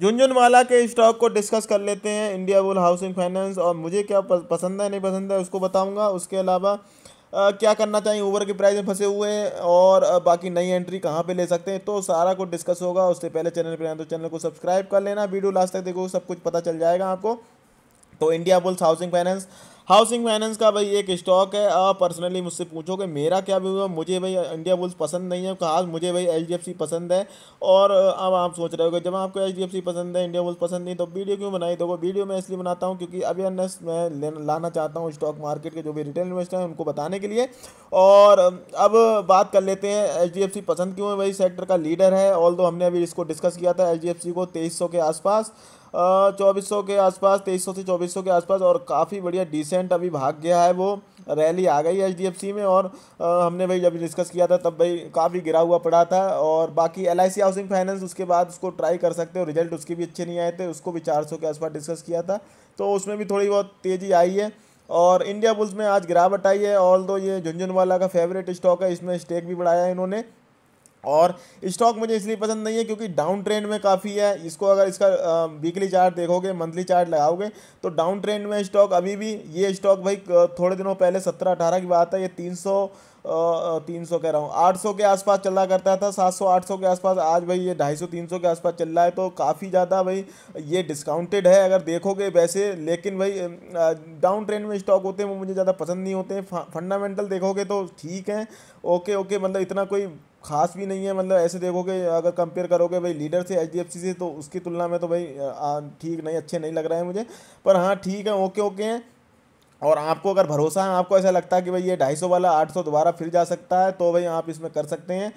झुंझुनवाला के स्टॉक को डिस्कस कर लेते हैं इंडिया बुल हाउसिंग फाइनेंस और मुझे क्या पसंद है नहीं पसंद है उसको बताऊंगा उसके अलावा क्या करना चाहिए ओवर के प्राइस में फंसे हुए हैं और बाकी नई एंट्री कहाँ पे ले सकते हैं तो सारा कुछ डिस्कस होगा उससे पहले चैनल पर आए तो चैनल को सब्सक्राइब कर लेना वीडियो लास्ट तक देखो सब कुछ पता चल जाएगा आपको तो Indiabulls housing finance housing finance का भाई एक स्टॉक है आप पर्सनली मुझसे पूछोगे मेरा क्या व्यू है मुझे भाई इंडिया बुल्स पसंद नहीं है खास मुझे भाई एच पसंद है और अब आप सोच रहे होगे जब आपको एच पसंद है इंडिया बुल्स पसंद नहीं तो वीडियो क्यों बनाई देखो वीडियो मैं इसलिए बनाता हूँ क्योंकि अवेयरनेस मैं लाना चाहता हूँ स्टॉक मार्केट के जो भी रिटेल इन्वेस्टर हैं उनको बताने के लिए और अब बात कर लेते हैं एच पसंद क्यों है भाई सेक्टर का लीडर है ऑल हमने अभी इसको डिस्कस किया था एच को तेईस के आसपास चौबीस सौ के आसपास तेईस सौ से चौबीस सौ के आसपास और काफ़ी बढ़िया डिसेंट अभी भाग गया है वो रैली आ गई एच में और आ, हमने भाई जब डिस्कस किया था तब भाई काफ़ी गिरा हुआ पड़ा था और बाकी एल हाउसिंग फाइनेंस उसके बाद उसको ट्राई कर सकते हो रिजल्ट उसके भी अच्छे नहीं आए थे उसको भी चार के आसपास डिस्कस किया था तो उसमें भी थोड़ी बहुत तेज़ी आई है और इंडिया बुल्स में आज गिरावट आई है ऑल दो ये झुंझुनवाला का फेवरेट स्टॉक है इसमें स्टेक भी बढ़ाया है इन्होंने और स्टॉक मुझे इसलिए पसंद नहीं है क्योंकि डाउन ट्रेंड में काफ़ी है इसको अगर इसका वीकली चार्ट देखोगे मंथली चार्ट लगाओगे तो डाउन ट्रेंड में स्टॉक अभी भी ये स्टॉक भाई थोड़े दिनों पहले सत्रह अठारह की बात है ये तीन सौ तीन सौ कह रहा हूँ आठ सौ के आसपास चल रहा करता था सात सौ आठ सौ के आसपास आज भाई ये ढाई सौ तीन सौ के आसपास चल रहा है तो काफ़ी ज़्यादा भाई ये डिस्काउंटेड है अगर देखोगे वैसे लेकिन भाई डाउन ट्रेंड में स्टॉक होते हैं वो मुझे ज़्यादा पसंद नहीं होते फंडामेंटल देखोगे तो ठीक है ओके ओके मतलब इतना कोई खास भी नहीं है मतलब ऐसे देखोगे अगर कंपेयर करोगे भाई लीडर से एच से तो उसकी तुलना में तो भाई ठीक नहीं अच्छे नहीं लग रहे हैं मुझे पर हाँ ठीक है ओके ओके हैं और आपको अगर भरोसा है आपको ऐसा लगता है कि भाई ये ढाई सौ वाला आठ सौ दोबारा फिर जा सकता है तो भाई आप इसमें कर सकते हैं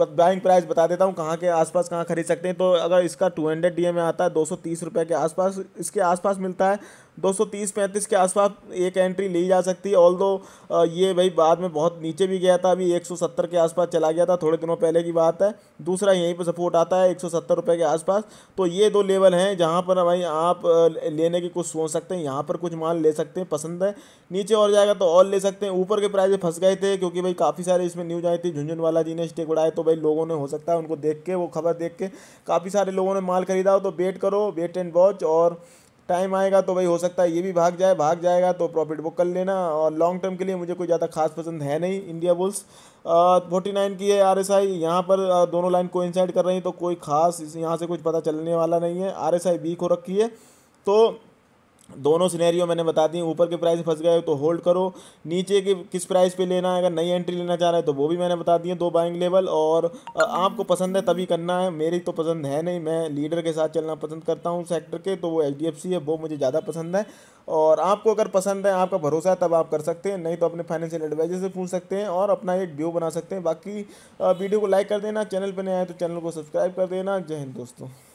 बाइंग प्राइस बता देता हूँ कहाँ के आसपास कहाँ खरीद सकते हैं तो अगर इसका टू हंड्रेड डी में आता है दो सौ तीस रुपये के आसपास इसके आसपास मिलता है दो सौ तीस पैंतीस के आसपास एक एंट्री ली जा सकती है ऑल दो ये भाई बाद में बहुत नीचे भी गया था अभी एक सौ सत्तर के आसपास चला गया था थोड़े दिनों पहले की बात है दूसरा यहीं पर सपोर्ट आता है एक सौ सत्तर रुपये के आसपास तो ये दो लेवल हैं जहाँ पर भाई आप लेने की कुछ सोच सकते हैं यहाँ पर कुछ माल ले सकते हैं पसंद है नीचे और जाएगा तो और ले सकते हैं ऊपर के प्राइजे फंस गए थे क्योंकि भाई काफ़ी सारे इसमें न्यूज आई थी झुंझुनवाला जी ने स्टेक उड़ाए तो भाई लोगों ने हो सकता है उनको देख के वो खबर देख के काफ़ी सारे लोगों ने माल खरीदा हो तो वेट करो वेट एंड वॉच और टाइम आएगा तो भाई हो सकता है ये भी भाग जाए भाग जाएगा तो प्रॉफिट बुक कर लेना और लॉन्ग टर्म के लिए मुझे कोई ज़्यादा खास पसंद है नहीं इंडिया बुल्स फोर्टी नाइन की है आर एस आई यहाँ पर दोनों लाइन को कर रही हैं तो कोई खास यहाँ से कुछ पता चलने वाला नहीं है आर एस आई वीक हो रखी है तो दोनों सिनेरियो मैंने बता दी ऊपर के प्राइस फंस गए तो होल्ड करो नीचे के किस प्राइस पे लेना है अगर नई एंट्री लेना चाह रहे हैं तो वो भी मैंने बता दिए दो बाइंग लेवल और आपको पसंद है तभी करना है मेरी तो पसंद है नहीं मैं लीडर के साथ चलना पसंद करता हूँ सेक्टर के तो वो एच है वो मुझे ज़्यादा पसंद है और आपको अगर पसंद है आपका भरोसा है तब आप कर सकते हैं नहीं तो अपने फाइनेंशियल एडवाइजर से पूछ सकते हैं और अपना एक व्यू बना सकते हैं बाकी वीडियो को लाइक कर देना चैनल पर नहीं आए तो चैनल को सब्सक्राइब कर देना जय हिंद दोस्तों